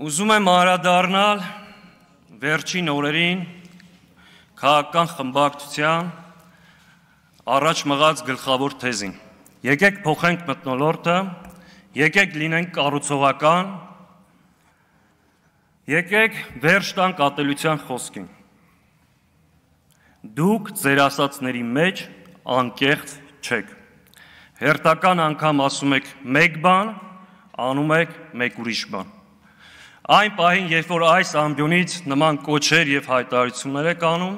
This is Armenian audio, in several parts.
Ուզում եմ անդրադառնալ վերջին օրերին քաղաքական խմբակցության առաջ մղած գլխավոր թեզին։ Եկեք փոխենք մտնոլորտը, եկեք լինենք կառուցողական, եկեք վերջ տանք ատելության խոսքին։ Դուք ձեր ասածների մեջ անկեղծ չեք։ Հերթական անգամ ասում եք մեկ բան, անում եք մեկ ուրիշ բան։ Այն պահին, երբ որ այս ամբյոնից նման կոչեր եւ հայտարարություններ է կանում,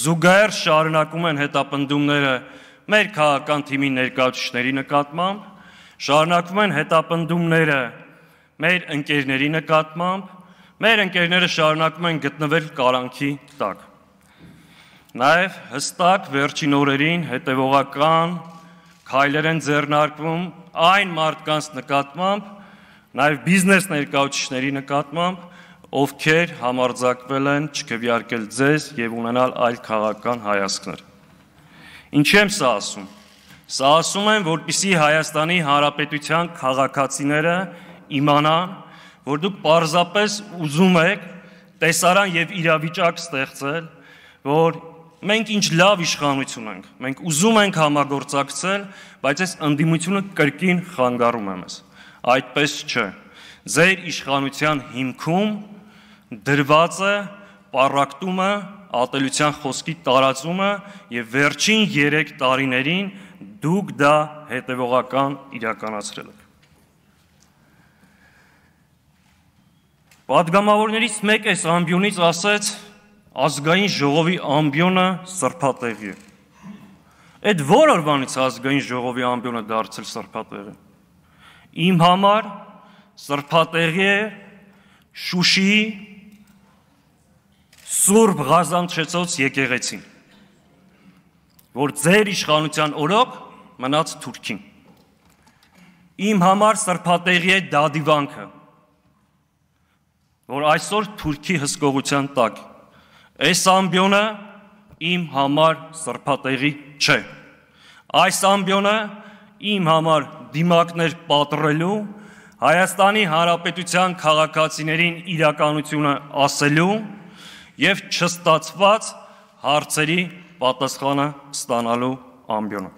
զուգահեռ շարունակում են հետապնդումները մեր քաղաքական թիմի ներկայացուցիչների նկատմամբ, շարունակում են հետապնդումները մեր ընկերների նկատմամբ, մեր ընկերները շարունակում են գտնվել կարանքի տակ։ Նաև հստակ վերջին օրերին հետևողական քայլեր են ձեռնարկվում այն մարդկանց նկատմամբ, Նաև բիզնես ներկայացուցիչների նկատմամբ, ովքեր համարձակվել են չքվյարկել ձեզ եւ ունենալ այլ քաղաքական հայացքներ։ Ինչի եմ սա ասում։ Սա ասում եմ, որpիսի Հայաստանի Հանրապետության քաղաքացիները իմանան, որ դուք պարզապես ուզում եք տեսարան եւ իրավիճակ ստեղծել, որ մենք ինչ լավ իշխանություն ենք։ Մենք ուզում ենք համագործակցել, բայց այս ընդդիմությունը կրկին խանգարում է մեզ այդպես չէ։ Ձեր իշխանության հիմքում դրված է պարակտումը, ատելության խոսքի տարածումը եւ վերջին 3 տարիներին դուք դա հետևողական իրականացրել եք։ Պատգամավորներից մեկ էս ամբյոնից ասեց ազգային ժողովի ամբյոնը սրբատեղի է։ Այդ որ օրվանից ազգային ժողովի ամբյոնը դարձել սրբատեղի է իմ համար սրբատեղի է Շուշի Սուրբ Ղազանչեցոց եկեղեցին, որ ձեր իշխանության օրոք մնաց Թուրքին։ Իմ համար սրբատեղի է դադիվանքը, որ այսօր Թուրքի հսկողության տակ։ Այս ամբյոնը իմ համար սրբատեղի չէ։ Այս ամբյոնը իմ համար դիմակներ պատռելու, Հայաստանի Հանրապետության քաղաքացիներին իրականությունը ասելու եւ չստացված հարցերի պատասխանը ստանալու ամբյոնը։